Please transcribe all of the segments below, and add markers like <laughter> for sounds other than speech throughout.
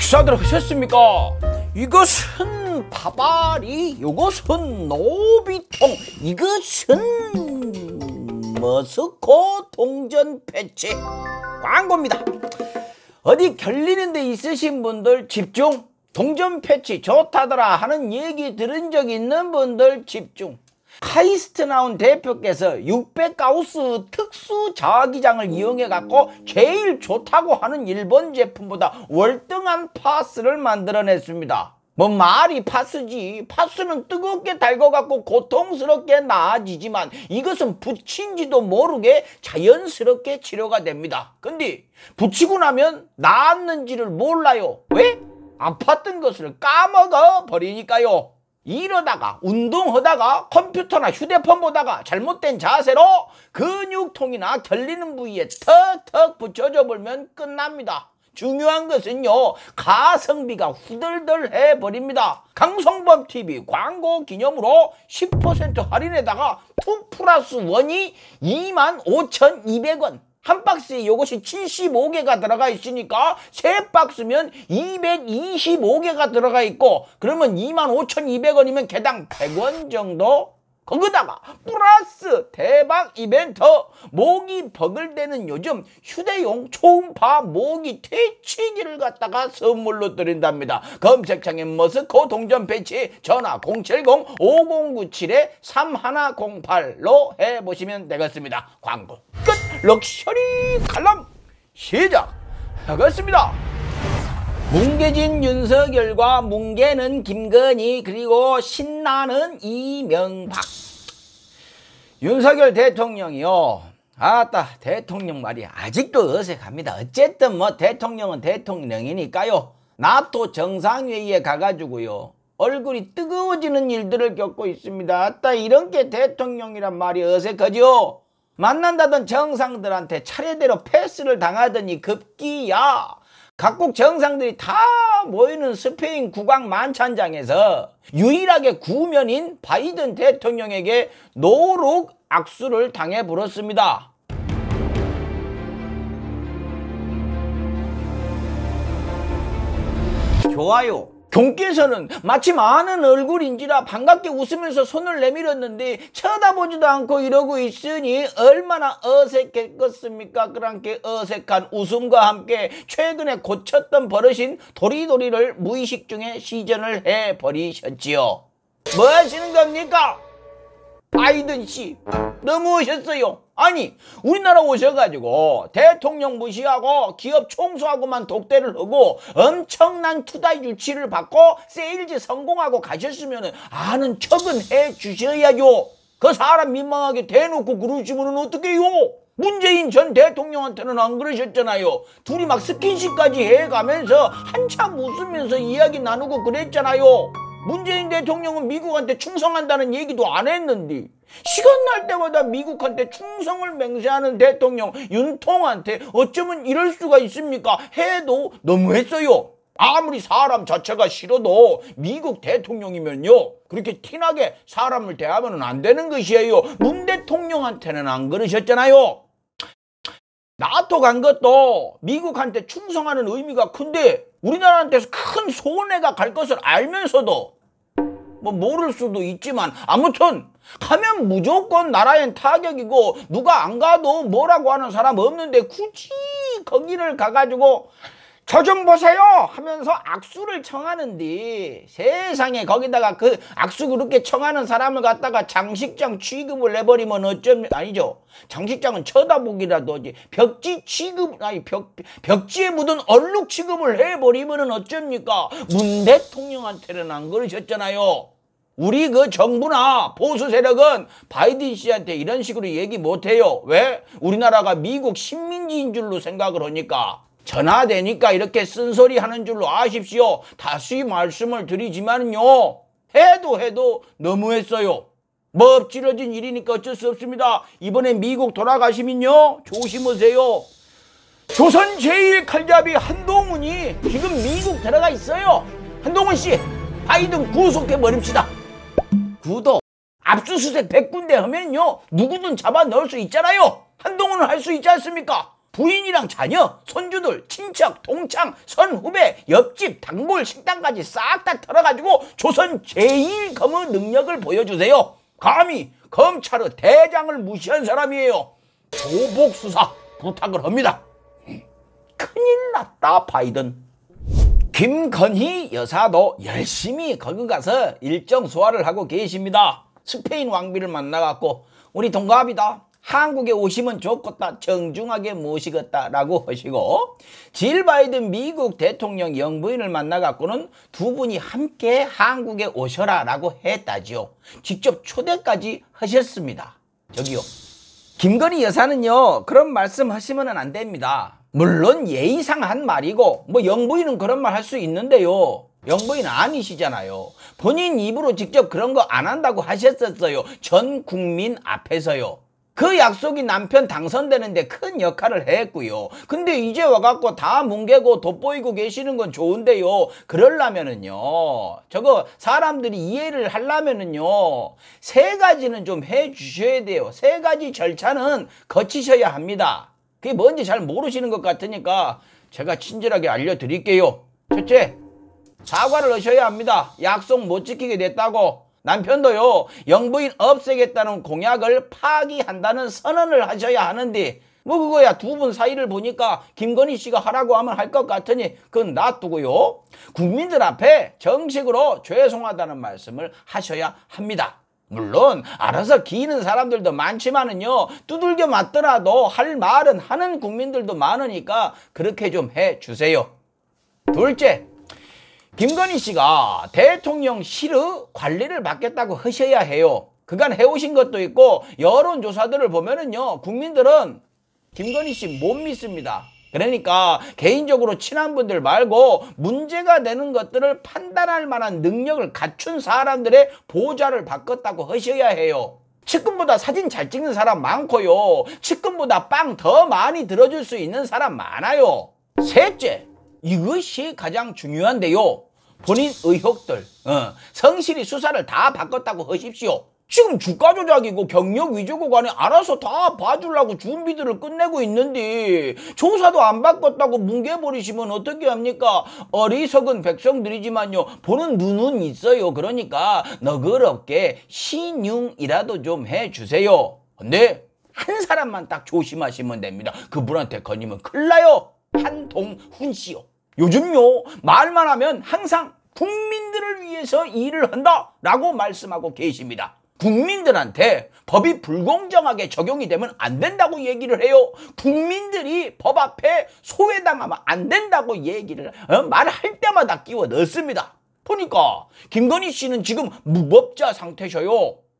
식사들 하셨습니까? 이것은 바바리, 이것은 노비통, 이것은 머스코 동전 패치 광고입니다. 어디 결리는 데 있으신 분들 집중 동전 패치 좋다더라 하는 얘기 들은 적 있는 분들 집중 카이스트 나온 대표께서 600가우스 특수 자기장을 이용해 갖고 제일 좋다고 하는 일본 제품보다 월등한 파스를 만들어냈습니다. 뭐 말이 파스지 파스는 뜨겁게 달궈갖고 고통스럽게 나아지지만 이것은 붙인지도 모르게 자연스럽게 치료가 됩니다 근데 붙이고 나면 나았는지를 몰라요 왜? 아팠던 것을 까먹어 버리니까요 이러다가 운동하다가 컴퓨터나 휴대폰 보다가 잘못된 자세로 근육통이나 결리는 부위에 턱턱 붙여져 보면 끝납니다. 중요한 것은요 가성비가 후덜덜해 버립니다 강성범 TV 광고 기념으로 10% 할인에다가 2 플러스 1이 25,200원 한 박스에 이것이 75개가 들어가 있으니까 세 박스면 225개가 들어가 있고 그러면 25,200원이면 개당 100원 정도 거기다가 플러스 대박 이벤트 모기 버글 때는 요즘 휴대용 초음파 모기 퇴치기를 갖다가 선물로 드린답니다. 검색창에 머스코 동전 배치 전화 070-5097-3108로 해보시면 되겠습니다. 광고 끝! 럭셔리 칼럼 시작하겠습니다. 뭉개진 윤석열과 뭉개는 김건희 그리고 신나는 이명박 윤석열 대통령이요 아따 대통령 말이 아직도 어색합니다 어쨌든 뭐 대통령은 대통령이니까요 나토 정상회의에 가가지고요 얼굴이 뜨거워지는 일들을 겪고 있습니다 아따 이런 게 대통령이란 말이 어색하죠 만난다던 정상들한테 차례대로 패스를 당하더니 급기야 각국 정상들이 다 모이는 스페인 국왕 만찬장에서 유일하게 구면인 바이든 대통령에게 노룩 악수를 당해 불었습니다. 좋아요 경께서는 마침 아는 얼굴인지라 반갑게 웃으면서 손을 내밀었는데 쳐다보지도 않고 이러고 있으니 얼마나 어색했겠습니까? 그랑께 어색한 웃음과 함께 최근에 고쳤던 버릇인 도리도리를 무의식 중에 시전을 해버리셨지요. 뭐 하시는 겁니까? 바이든 씨. 넘어오셨어요. 아니 우리나라 오셔가지고 대통령 무시하고 기업 총수하고만 독대를 하고 엄청난 투자 유치를 받고 세일즈 성공하고 가셨으면 아는 척은 해주셔야죠. 그 사람 민망하게 대놓고 그러시면 어떡해요? 문재인 전 대통령한테는 안 그러셨잖아요. 둘이 막 스킨십까지 해가면서 한참 웃으면서 이야기 나누고 그랬잖아요. 문재인 대통령은 미국한테 충성한다는 얘기도 안 했는데 시간 날 때마다 미국한테 충성을 맹세하는 대통령 윤통한테 어쩌면 이럴 수가 있습니까? 해도 너무했어요. 아무리 사람 자체가 싫어도 미국 대통령이면요. 그렇게 티나게 사람을 대하면 안 되는 것이에요. 문 대통령한테는 안 그러셨잖아요. 나토 간 것도 미국한테 충성하는 의미가 큰데 우리나라한테큰 손해가 갈 것을 알면서도 뭐 모를 수도 있지만 아무튼 가면 무조건 나라엔 타격이고 누가 안 가도 뭐라고 하는 사람 없는데 굳이 거기를 가가지고 저 좀 보세요 하면서 악수를 청하는데 세상에 거기다가 그 악수 그렇게 청하는 사람을 갖다가 장식장 취급을 해버리면 어쩌 아니죠 장식장은 쳐다보기라도 하지 벽지 취급 아니 벽, 벽지에 묻은 얼룩 취급을 해버리면 어쩝니까 문 대통령한테는 안 그러셨잖아요 우리 그 정부나 보수 세력은 바이든 씨한테 이런 식으로 얘기 못해요. 왜? 우리나라가 미국 식민지인 줄로 생각을 하니까. 전화되니까 이렇게 쓴소리 하는 줄로 아십시오. 다시 말씀을 드리지만요. 해도 해도 너무했어요. 멋지러진 일이니까 어쩔 수 없습니다. 이번에 미국 돌아가시면요. 조심하세요. 조선 제일 칼잡이 한동훈이 지금 미국 들어가 있어요. 한동훈 씨, 바이든 구속해 버립시다. 구독, 압수수색 100군데 하면요 누구든 잡아 넣을 수 있잖아요 한동훈은 할수 있지 않습니까? 부인이랑 자녀, 손주들, 친척, 동창, 선후배, 옆집, 단골, 식당까지 싹 다 털어가지고 조선 제1검은 능력을 보여주세요 감히 검찰의 대장을 무시한 사람이에요 조복수사 부탁을 합니다 큰일 났다 바이든 김건희 여사도 열심히 거기 가서 일정 소화를 하고 계십니다. 스페인 왕비를 만나갖고 우리 동갑이다. 한국에 오시면 좋겠다 정중하게 모시겠다라고 하시고 질 바이든 미국 대통령 영부인을 만나갖고는 두 분이 함께 한국에 오셔라 라고 했다지요 직접 초대까지 하셨습니다 저기요 김건희 여사는요 그런 말씀 하시면 안 됩니다 물론 예의상 한 말이고 뭐 영부인은 그런 말 할 수 있는데요. 영부인 아니시잖아요. 본인 입으로 직접 그런 거 안 한다고 하셨었어요. 전 국민 앞에서요. 그 약속이 남편 당선되는데 큰 역할을 했고요. 근데 이제 와갖고 다 뭉개고 돋보이고 계시는 건 좋은데요. 그럴라면은요 저거 사람들이 이해를 하려면은요. 세 가지는 좀 해주셔야 돼요. 세 가지 절차는 거치셔야 합니다. 그게 뭔지 잘 모르시는 것 같으니까 제가 친절하게 알려드릴게요. 첫째, 사과를 하셔야 합니다. 약속 못 지키게 됐다고 남편도요 영부인 없애겠다는 공약을 파기한다는 선언을 하셔야 하는데 뭐 그거야 두 분 사이를 보니까 김건희 씨가 하라고 하면 할 것 같으니 그건 놔두고요 국민들 앞에 정식으로 죄송하다는 말씀을 하셔야 합니다 물론 알아서 기는 사람들도 많지만은요 두들겨 맞더라도 할 말은 하는 국민들도 많으니까 그렇게 좀 해주세요 둘째 김건희 씨가 대통령실의 관리를 맡겠다고 하셔야 해요 그간 해오신 것도 있고 여론조사들을 보면은요 국민들은 김건희 씨 못 믿습니다 그러니까 개인적으로 친한 분들 말고 문제가 되는 것들을 판단할 만한 능력을 갖춘 사람들의 보좌를 바꿨다고 하셔야 해요. 측근보다 사진 잘 찍는 사람 많고요. 측근보다 빵 더 많이 들어줄 수 있는 사람 많아요. 셋째, 이것이 가장 중요한데요. 본인 의혹들, 어, 성실히 수사를 다 바꿨다고 하십시오. 지금 주가 조작이고 경력 위조고 간에 알아서 다 봐주려고 준비들을 끝내고 있는데 조사도 안 바꿨다고 뭉개버리시면 어떻게 합니까? 어리석은 백성들이지만요. 보는 눈은 있어요. 그러니까 너그럽게 신용이라도 좀 해주세요. 근데 한 사람만 딱 조심하시면 됩니다. 그분한테 걸니면 큰일 나요. 한동훈 씨요. 요즘요 말만 하면 항상 국민들을 위해서 일을 한다라고 말씀하고 계십니다. 국민들한테 법이 불공정하게 적용이 되면 안 된다고 얘기를 해요. 국민들이 법 앞에 소외당하면 안 된다고 얘기를 어? 말할 때마다 끼워 넣습니다. 보니까 김건희 씨는 지금 무법자 상태셔요.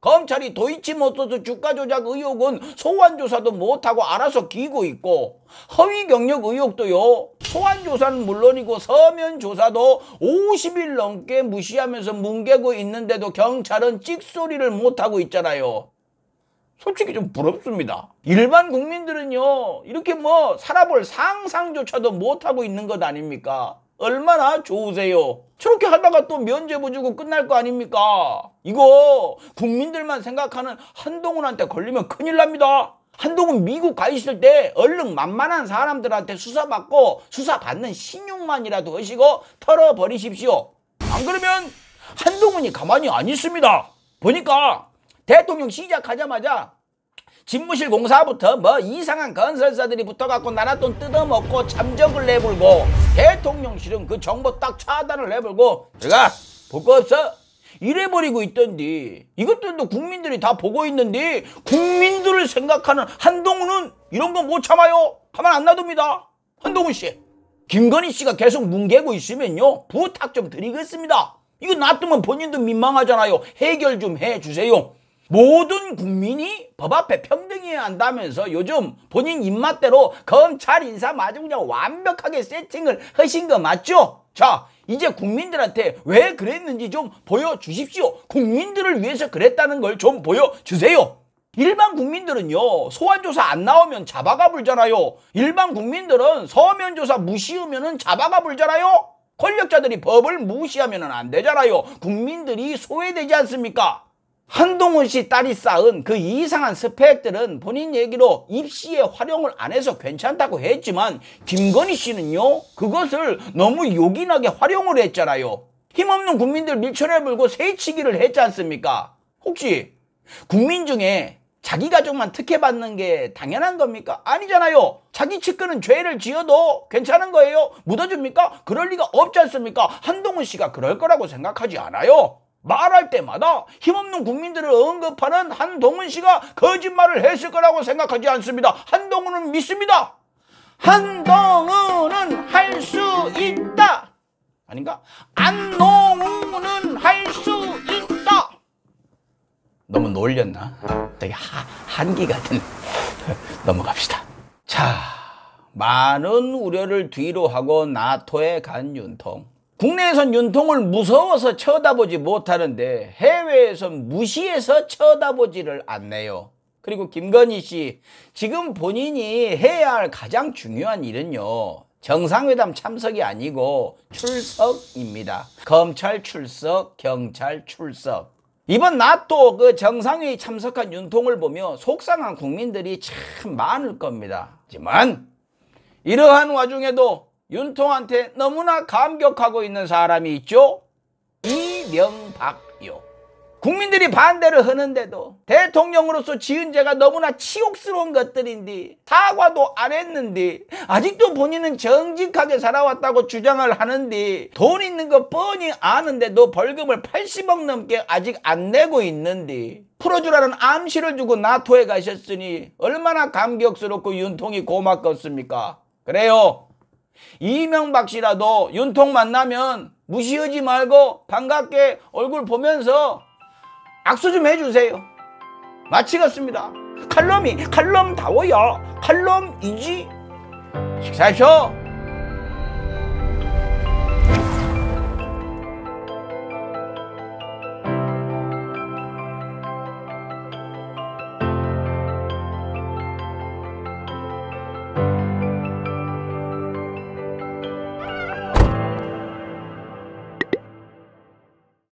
검찰이 도이치모터스 주가 조작 의혹은 소환 조사도 못하고 알아서 기고 있고 허위 경력 의혹도요 소환 조사는 물론이고 서면 조사도 50일 넘게 무시하면서 뭉개고 있는데도 경찰은 찍소리를 못하고 있잖아요 솔직히 좀 부럽습니다 일반 국민들은요 이렇게 뭐 살아볼 상상조차도 못하고 있는 것 아닙니까 얼마나 좋으세요. 저렇게 하다가 또 면죄부 주고 끝날 거 아닙니까? 이거 국민들만 생각하는 한동훈한테 걸리면 큰일 납니다. 한동훈 미국 가 있을 때 얼른 만만한 사람들한테 수사받고 수사받는 신용만이라도 하시고 털어버리십시오. 안 그러면 한동훈이 가만히 안 있습니다. 보니까 대통령 시작하자마자 집무실 공사부터 뭐 이상한 건설사들이 붙어갖고 나랏돈 뜯어먹고 참적을 내불고 대통령실은 그 정보 딱 차단을 해불고 내가볼 거 없어? 이래버리고 있던디 이것들도 국민들이 다 보고 있는데 국민들을 생각하는 한동훈은 이런 거 못 참아요 가만 안 놔둡니다 한동훈 씨 김건희 씨가 계속 뭉개고 있으면요 부탁 좀 드리겠습니다 이거 놔두면 본인도 민망하잖아요 해결 좀 해주세요 모든 국민이 법 앞에 평등해야 한다면서 요즘 본인 입맛대로 검찰 인사 마저 그냥 완벽하게 세팅을 하신 거 맞죠? 자 이제 국민들한테 왜 그랬는지 좀 보여주십시오. 국민들을 위해서 그랬다는 걸 좀 보여주세요. 일반 국민들은요 소환조사 안 나오면 잡아가 불잖아요. 일반 국민들은 서면조사 무시하면 잡아가 불잖아요. 권력자들이 법을 무시하면 안 되잖아요. 국민들이 소외되지 않습니까? 한동훈 씨 딸이 쌓은 그 이상한 스펙들은 본인 얘기로 입시에 활용을 안 해서 괜찮다고 했지만 김건희 씨는요 그것을 너무 요긴하게 활용을 했잖아요 힘없는 국민들 밀쳐내불고 세치기를 했지 않습니까 혹시 국민 중에 자기 가족만 특혜받는 게 당연한 겁니까? 아니잖아요. 자기 측근은 죄를 지어도 괜찮은 거예요? 묻어줍니까? 그럴 리가 없지 않습니까? 한동훈 씨가 그럴 거라고 생각하지 않아요. 말할 때마다 힘없는 국민들을 언급하는 한동훈 씨가 거짓말을 했을 거라고 생각하지 않습니다. 한동훈은 믿습니다. 한동훈은 할 수 있다. 아닌가? 안동훈은 할 수 있다. 너무 놀렸나? 되게 하, 한기 같은. <laughs> 넘어갑시다. 자, 많은 우려를 뒤로 하고 나토에 간 윤통. 국내에선 윤통을 무서워서 쳐다보지 못하는데 해외에선 무시해서 쳐다보지를 않네요. 그리고 김건희 씨 지금 본인이 해야 할 가장 중요한 일은요. 정상회담 참석이 아니고 출석입니다. 검찰 출석, 경찰 출석. 이번 나토 그 정상회의 참석한 윤통을 보며 속상한 국민들이 참 많을 겁니다. 하지만 이러한 와중에도 윤통한테 너무나 감격하고 있는 사람이 있죠. 이명박요. 국민들이 반대를 하는데도 대통령으로서 지은 죄가 너무나 치욕스러운 것들인데 사과도 안 했는데 아직도 본인은 정직하게 살아왔다고 주장을 하는데 돈 있는 거 뻔히 아는데도 벌금을 80억 넘게 아직 안 내고 있는데 풀어주라는 암시를 주고 나토에 가셨으니 얼마나 감격스럽고 윤통이 고맙겠습니까? 그래요. 이명박 씨라도 윤통 만나면 무시하지 말고 반갑게 얼굴 보면서 악수 좀 해주세요. 마치겠습니다. 칼럼이 칼럼 다워요. 칼럼이지. 식사하쇼.